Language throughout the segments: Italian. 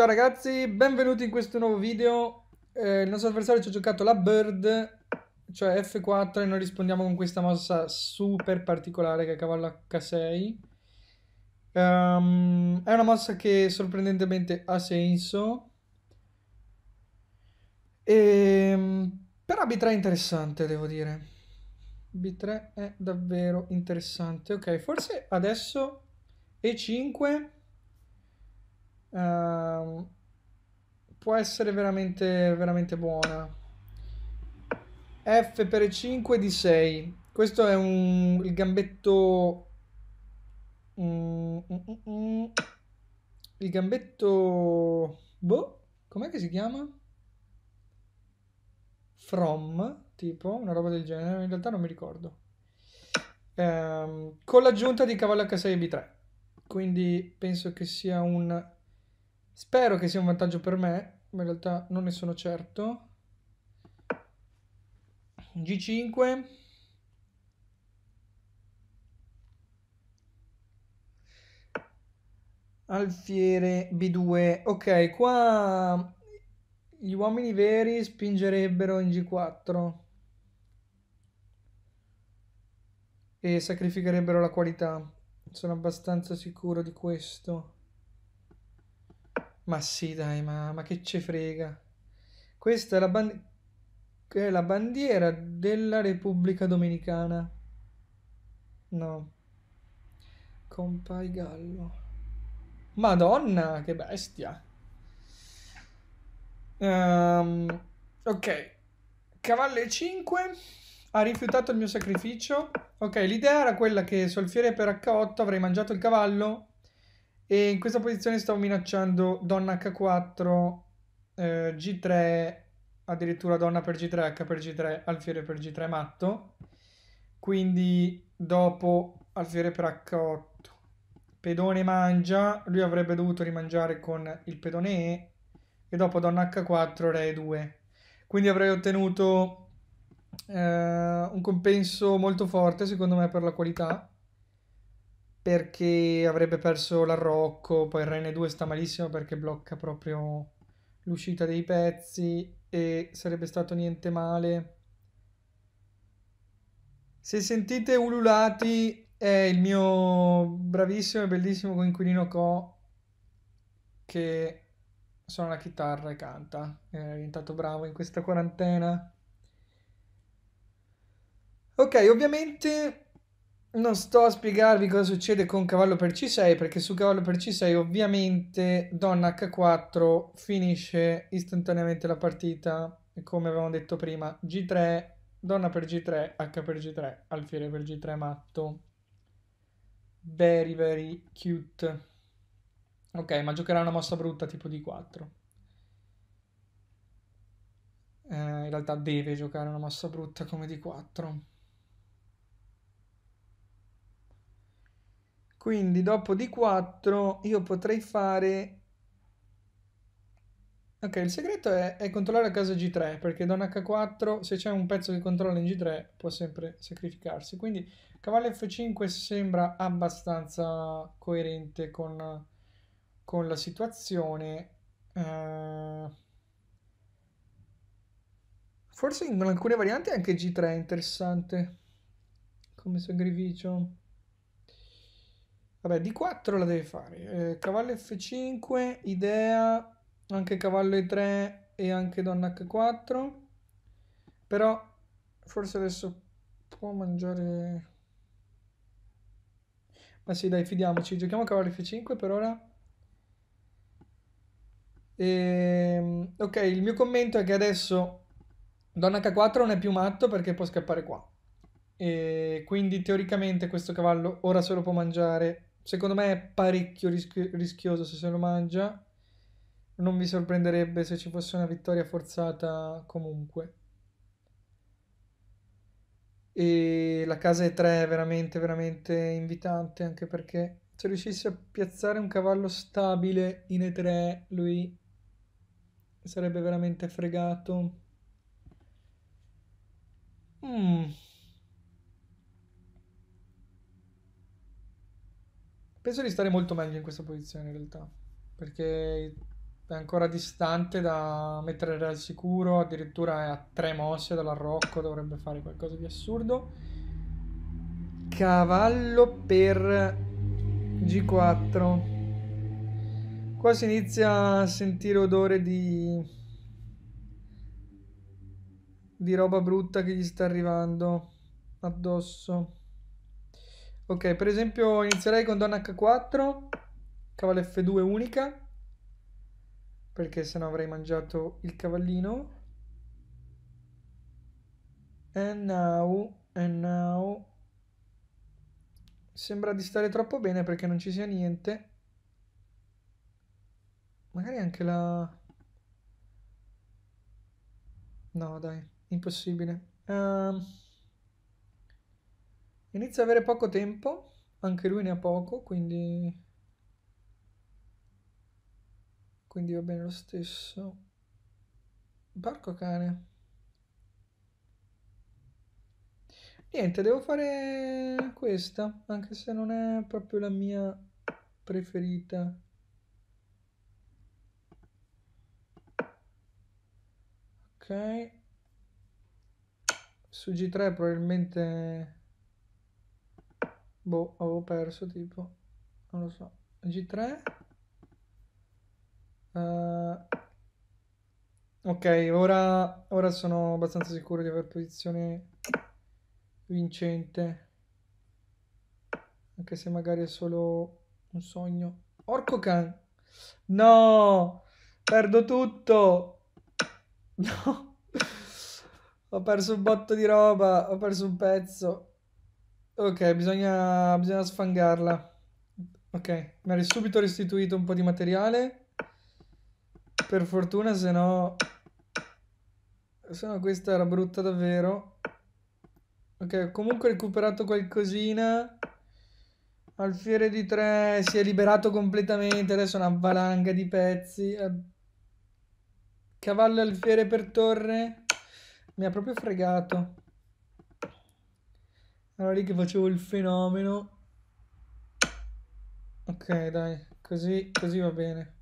Ciao ragazzi, benvenuti in questo nuovo video. Eh, il nostro avversario ci ha giocato la Bird, cioè F4, e noi rispondiamo con questa mossa super particolare che è cavallo H6. Um, ehm, è una mossa che sorprendentemente ha senso, e, ehm, però B3 è interessante, devo dire. B3 è davvero interessante. Ok, forse adesso E5 Ehm, può essere veramente, veramente buona. F per 5 di 6. Questo è un, il gambetto... Mm, mm, mm, mm, il gambetto... Boh, com'è che si chiama? From, tipo, una roba del genere. In realtà non mi ricordo. Ehm, con l'aggiunta di cavallo H6 e B3. Quindi penso che sia un Spero che sia un vantaggio per me, ma in realtà non ne sono certo. G5. Alfiere B2. Ok, qua gli uomini veri spingerebbero in G4 e sacrificherebbero la qualità. Sono abbastanza sicuro di questo. Ma sì, dai, ma, ma che ce frega. Questa è la, ban- è la bandiera della Repubblica Dominicana. No. Compai Gallo. Madonna, che bestia. Um, ok. Cavalle 5 ha rifiutato il mio sacrificio. Ok, l'idea era quella che solfiere per H8 avrei mangiato il cavallo e in questa posizione stavo minacciando donna H4, eh, G3, addirittura donna per G3, H per G3, alfiere per G3 matto. Quindi dopo alfiere per H8, pedone mangia, lui avrebbe dovuto rimangiare con il pedone E e dopo donna H4, re 2. Quindi avrei ottenuto eh, un compenso molto forte secondo me per la qualità perché avrebbe perso l'arrocco, poi il Rene 2 sta malissimo perché blocca proprio l'uscita dei pezzi e sarebbe stato niente male. Se sentite ululati è il mio bravissimo e bellissimo coinquilino Co che suona la chitarra e canta, è diventato bravo in questa quarantena. Ok, ovviamente non sto a spiegarvi cosa succede con cavallo per c6 perché su cavallo per c6 ovviamente donna h4 finisce istantaneamente la partita e come avevamo detto prima g3 donna per g3 h per g3 alfiere per g3 matto very very cute ok ma giocherà una mossa brutta tipo d4 eh, in realtà deve giocare una mossa brutta come d4 Quindi dopo D4 io potrei fare... Ok, il segreto è, è controllare a casa G3, perché da H4 se c'è un pezzo che controlla in G3 può sempre sacrificarsi. Quindi cavallo F5 sembra abbastanza coerente con, con la situazione. Uh... Forse in alcune varianti anche G3 è interessante come sacrificio. Vabbè, D4 la deve fare. Eh, cavallo F5, idea, anche cavallo E3 e anche donna H4. Però forse adesso può mangiare... Ma sì, dai, fidiamoci. Giochiamo a cavallo F5 per ora. E... Ehm, ok, il mio commento è che adesso donna H4 non è più matto perché può scappare qua. E quindi teoricamente questo cavallo ora se lo può mangiare secondo me è parecchio rischio- rischioso se se lo mangia. Non mi sorprenderebbe se ci fosse una vittoria forzata comunque. E la casa E3 è veramente, veramente invitante, anche perché se riuscisse a piazzare un cavallo stabile in E3, lui sarebbe veramente fregato. Mmm. Penso di stare molto meglio in questa posizione in realtà, perché è ancora distante da mettere al sicuro, addirittura è a tre mosse dall'arrocco, dovrebbe fare qualcosa di assurdo. Cavallo per G4. Qua si inizia a sentire odore di di roba brutta che gli sta arrivando addosso. Ok, per esempio inizierei con donna h4, cavallo f2 unica, perché sennò avrei mangiato il cavallino. And now, and now... Sembra di stare troppo bene perché non ci sia niente. Magari anche la... No, dai, impossibile. Ehm... Um... Inizia a avere poco tempo, anche lui ne ha poco, quindi... Quindi va bene lo stesso. Porco cane. Niente, devo fare questa, anche se non è proprio la mia preferita. Ok. Su G3 probabilmente Boh, avevo perso tipo. Non lo so. G3. Uh, eh, ok, ora, ora sono abbastanza sicuro di aver posizione vincente. Anche se magari è solo un sogno. Orco can. No! Perdo tutto! No! ho perso un botto di roba, ho perso un pezzo. Ok, bisogna, bisogna sfangarla. Ok, mi ha subito restituito un po' di materiale. Per fortuna, se no... Se no questa era brutta davvero. Ok, ho comunque recuperato qualcosina. Alfiere di tre si è liberato completamente, adesso è una valanga di pezzi. Eh, cavallo alfiere per torre. Mi ha proprio fregato. Allora lì che facevo il fenomeno. Ok, dai, così, così va bene.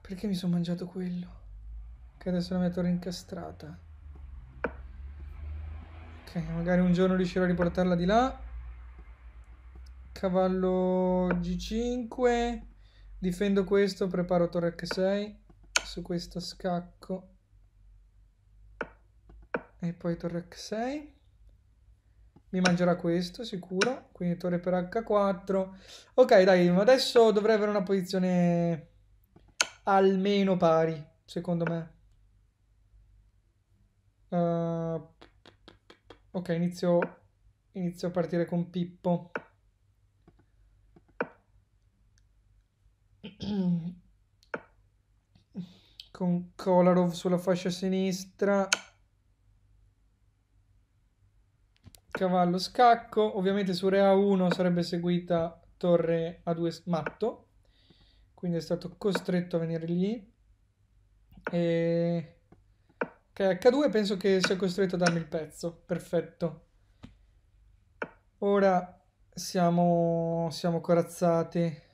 Perché mi sono mangiato quello? Che adesso la mia torre incastrata. Ok, magari un giorno riuscirò a riportarla di là. Cavallo G5. Difendo questo, preparo torre H6. Su questo scacco. E poi torre H6 mi mangerà questo sicuro quindi torre per h4 ok dai adesso dovrei avere una posizione almeno pari secondo me uh, ok inizio inizio a partire con Pippo con Kolarov sulla fascia sinistra cavallo scacco, ovviamente su re A1 sarebbe seguita torre A2 matto, quindi è stato costretto a venire lì. E... Ok, H2 penso che sia costretto a darmi il pezzo, perfetto. Ora siamo, siamo corazzati.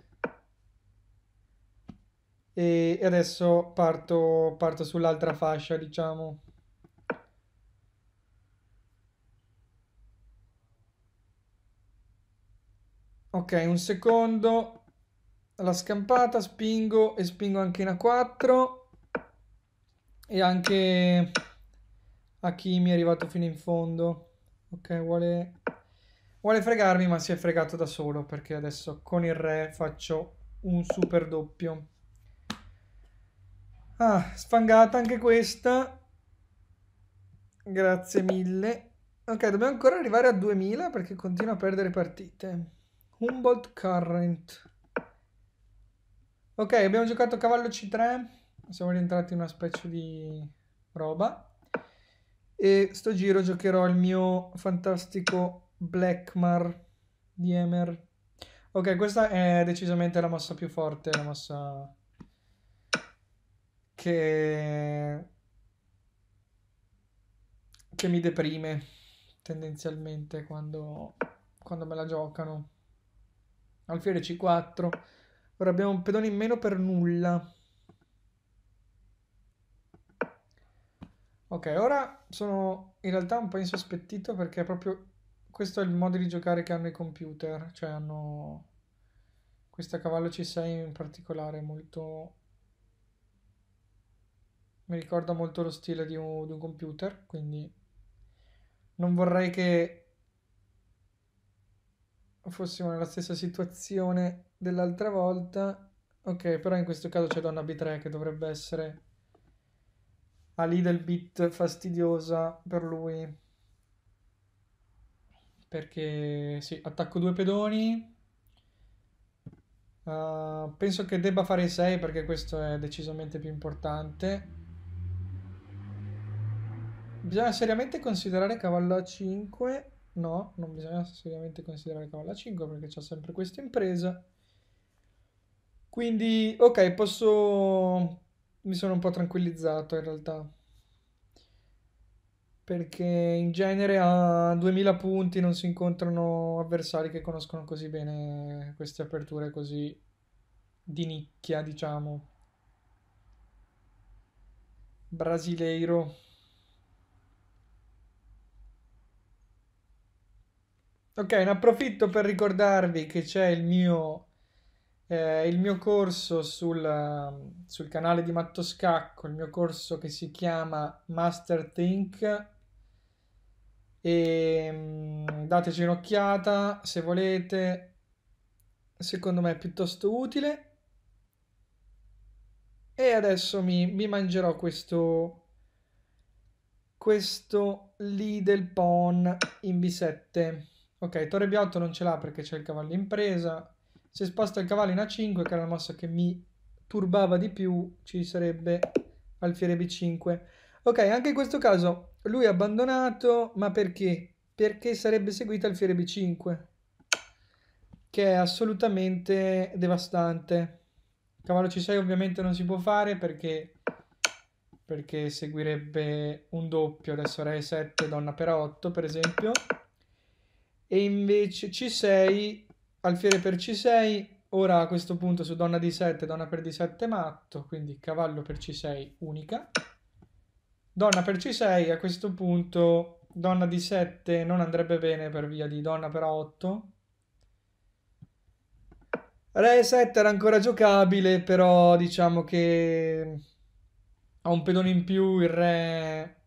E adesso parto, parto sull'altra fascia, diciamo. ok un secondo la scampata spingo e spingo anche in A4 e anche a chi mi è arrivato fino in fondo ok vuole vuole fregarmi ma si è fregato da solo perché adesso con il re faccio un super doppio ah sfangata anche questa grazie mille ok dobbiamo ancora arrivare a 2000 perché continua a perdere partite Humboldt Current. Ok, abbiamo giocato cavallo C3. Siamo rientrati in una specie di roba. E sto giro giocherò il mio fantastico Blackmar di Emer. Ok, questa è decisamente la mossa più forte, la mossa che, che mi deprime tendenzialmente quando, quando me la giocano. Alfiere C4. Ora abbiamo un pedone in meno per nulla. Ok, ora sono in realtà un po' insospettito perché è proprio questo è il modo di giocare che hanno i computer, cioè hanno questa cavallo C6 in particolare molto mi ricorda molto lo stile di un, di un computer, quindi non vorrei che fossimo nella stessa situazione dell'altra volta. Ok, però in questo caso c'è donna B3 che dovrebbe essere a little bit fastidiosa per lui. Perché sì, attacco due pedoni. Uh, penso che debba fare 6 perché questo è decisamente più importante. Bisogna seriamente considerare cavallo A5 No, non bisogna seriamente considerare cavallo a 5 perché c'è sempre questa impresa. Quindi, ok, posso... Mi sono un po' tranquillizzato in realtà. Perché in genere a 2000 punti non si incontrano avversari che conoscono così bene queste aperture così di nicchia, diciamo. Brasileiro. Ok, ne approfitto per ricordarvi che c'è il mio, eh, il mio corso sul, sul, canale di Mattoscacco, il mio corso che si chiama Master Think. E ehm, dateci un'occhiata se volete, secondo me è piuttosto utile. E adesso mi, mi mangerò questo questo Lidl Pon in B7. Ok, Torre Biotto non ce l'ha perché c'è il cavallo in presa. Se sposta il cavallo in A5, che era la mossa che mi turbava di più, ci sarebbe alfiere B5. Ok, anche in questo caso lui ha abbandonato, ma perché? Perché sarebbe seguita alfiere B5, che è assolutamente devastante. Cavallo C6 ovviamente non si può fare perché, perché seguirebbe un doppio, adesso re 7, donna per 8 per esempio e invece C6, alfiere per C6, ora a questo punto su donna D7, donna per D7 matto, quindi cavallo per C6 unica, donna per C6, a questo punto donna D7 non andrebbe bene per via di donna per A8, Re 7 era ancora giocabile, però diciamo che ha un pedone in più, il re,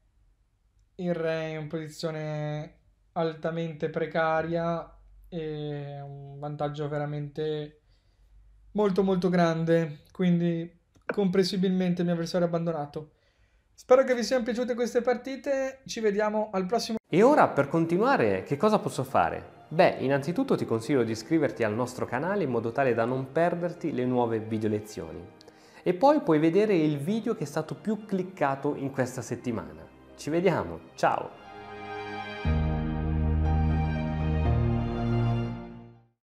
il re è in posizione altamente precaria e un vantaggio veramente molto molto grande, quindi comprensibilmente il mio avversario ha abbandonato. Spero che vi siano piaciute queste partite, ci vediamo al prossimo. E ora per continuare che cosa posso fare? Beh, innanzitutto ti consiglio di iscriverti al nostro canale in modo tale da non perderti le nuove video lezioni. E poi puoi vedere il video che è stato più cliccato in questa settimana. Ci vediamo, ciao!